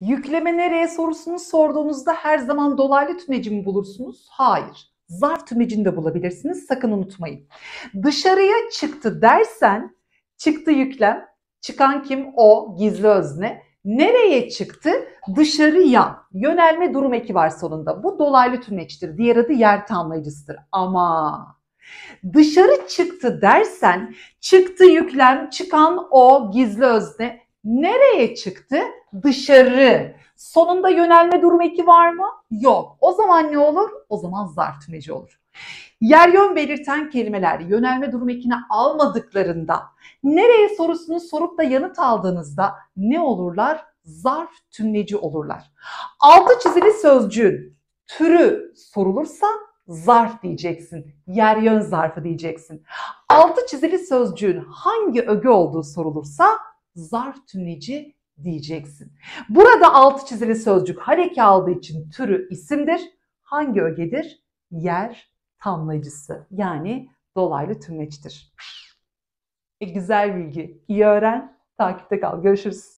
Yükleme nereye sorusunu sorduğunuzda her zaman dolaylı tümeci mi bulursunuz? Hayır. Zarf tümecini de bulabilirsiniz. Sakın unutmayın. Dışarıya çıktı dersen çıktı yüklem. Çıkan kim? O gizli özne. Nereye çıktı? Dışarıya. Yönelme durum eki var sonunda. Bu dolaylı tümeçtir. Diğer adı yer tamlayıcısıdır. Ama dışarı çıktı dersen çıktı yüklem çıkan o gizli özne Nereye çıktı? Dışarı. Sonunda yönelme durum eki var mı? Yok. O zaman ne olur? O zaman zarf zartmeci olur. Yer yön belirten kelimeler yönelme durum ekini almadıklarında nereye sorusunu sorup da yanıt aldığınızda ne olurlar? Zarf tümleci olurlar. Altı çizili sözcüğün türü sorulursa zarf diyeceksin. Yer yön zarfı diyeceksin. Altı çizili sözcüğün hangi öge olduğu sorulursa zar tüneci diyeceksin. Burada altı çizili sözcük hareke aldığı için türü isimdir. Hangi ögedir? Yer tamlayıcısı yani dolaylı tümleçtir. E, güzel bilgi. İyi öğren, takipte kal. Görüşürüz.